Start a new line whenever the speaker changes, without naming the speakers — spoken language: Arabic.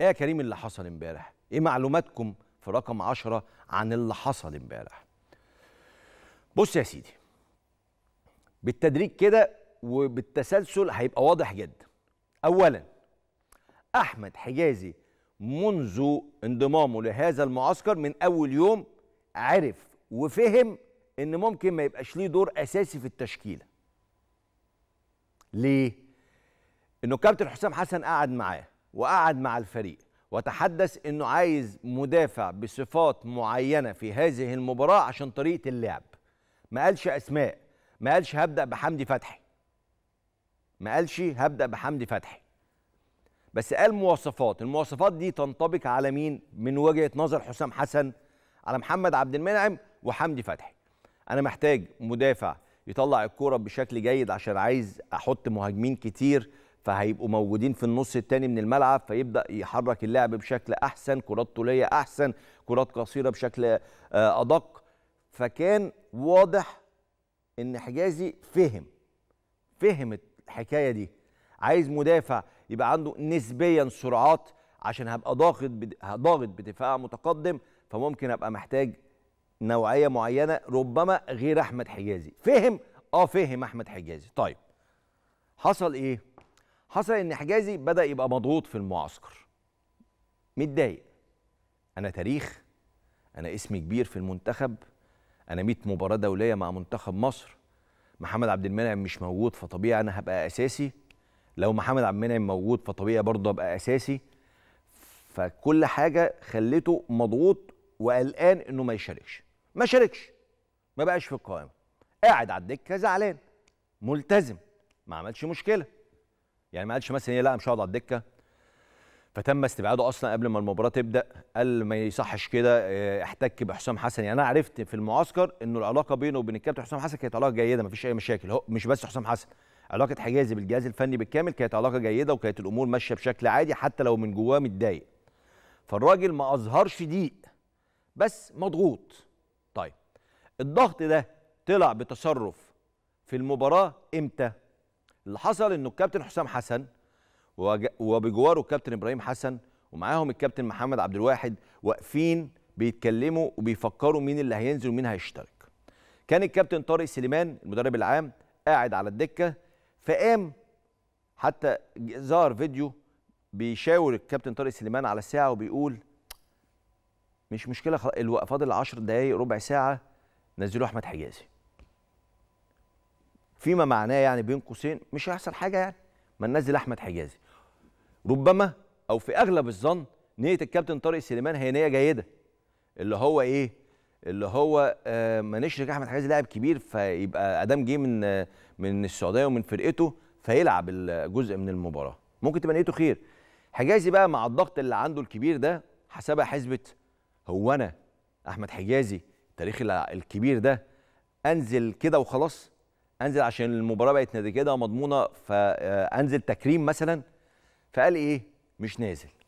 ايه يا كريم اللي حصل امبارح ايه معلوماتكم في رقم 10 عن اللي حصل امبارح بص يا سيدي بالتدريج كده وبالتسلسل هيبقى واضح جدا اولا احمد حجازي منذ انضمامه لهذا المعسكر من اول يوم عرف وفهم ان ممكن ما يبقاش ليه دور اساسي في التشكيله ليه انه كابتن حسام حسن قعد معاه وقعد مع الفريق وتحدث انه عايز مدافع بصفات معينه في هذه المباراه عشان طريقه اللعب ما قالش اسماء ما قالش هبدا بحمدي فتحي ما قالش هبدا بحمدي فتحي بس قال مواصفات المواصفات دي تنطبق على مين من وجهه نظر حسام حسن على محمد عبد المنعم وحمدي فتحي انا محتاج مدافع يطلع الكوره بشكل جيد عشان عايز احط مهاجمين كتير فهيبقوا موجودين في النص الثاني من الملعب فيبدا يحرك اللعب بشكل احسن كرات طوليه احسن كرات قصيره بشكل آه، ادق فكان واضح ان حجازي فهم فهم الحكايه دي عايز مدافع يبقى عنده نسبيا سرعات عشان هبقى ضاغط ضاغط بدفاع متقدم فممكن ابقى محتاج نوعيه معينه ربما غير احمد حجازي فهم اه فهم احمد حجازي طيب حصل ايه حصل ان حجازي بدا يبقى مضغوط في المعسكر متضايق انا تاريخ انا اسمي كبير في المنتخب انا 100 مباراه دوليه مع منتخب مصر محمد عبد المنعم مش موجود فطبيعي انا هبقى اساسي لو محمد عبد المنعم موجود فطبيعي برضه ابقى اساسي فكل حاجه خليته مضغوط وقلقان انه ما يشاركش ما شاركش ما بقاش في القائمه قاعد على الدكه زعلان ملتزم ما عملش مشكله يعني ما قالش مثلا إيه، لا مش هقعد على الدكه فتم استبعاده اصلا قبل ما المباراه تبدا قال ما يصحش كده آه، احتك بحسام حسن يعني انا عرفت في المعسكر انه العلاقه بينه وبين الكابتن حسام حسن كانت علاقه جيده ما فيش اي مشاكل هو مش بس حسام حسن علاقه حجازي بالجهاز الفني بالكامل كانت علاقه جيده وكانت الامور ماشيه بشكل عادي حتى لو من جواه متضايق فالراجل ما اظهرش ضيق بس مضغوط طيب الضغط ده طلع بتصرف في المباراه امتى اللي حصل انه الكابتن حسام حسن وبجواره الكابتن ابراهيم حسن ومعاهم الكابتن محمد عبد الواحد واقفين بيتكلموا وبيفكروا مين اللي هينزل ومين هيشترك كان الكابتن طارق سليمان المدرب العام قاعد على الدكه فقام حتى ظهر فيديو بيشاور الكابتن طارق سليمان على الساعه وبيقول مش مشكله الوقفات 10 دقايق ربع ساعه نزلوا احمد حجازي فيما معناه يعني بين قوسين مش هيحصل حاجه يعني ما ننزل احمد حجازي ربما او في اغلب الظن نيه الكابتن طارق سليمان هي نيه جيده اللي هو ايه اللي هو آه ما نشرك احمد حجازي لاعب كبير فيبقى ادام جه من آه، من السعوديه ومن فرقته فيلعب الجزء من المباراه ممكن تبقى نيته خير حجازي بقى مع الضغط اللي عنده الكبير ده حسبها حسبه هو انا احمد حجازي التاريخ الكبير ده انزل كده وخلاص انزل عشان المباراه بقت كده مضمونه فانزل تكريم مثلا فقال ايه مش نازل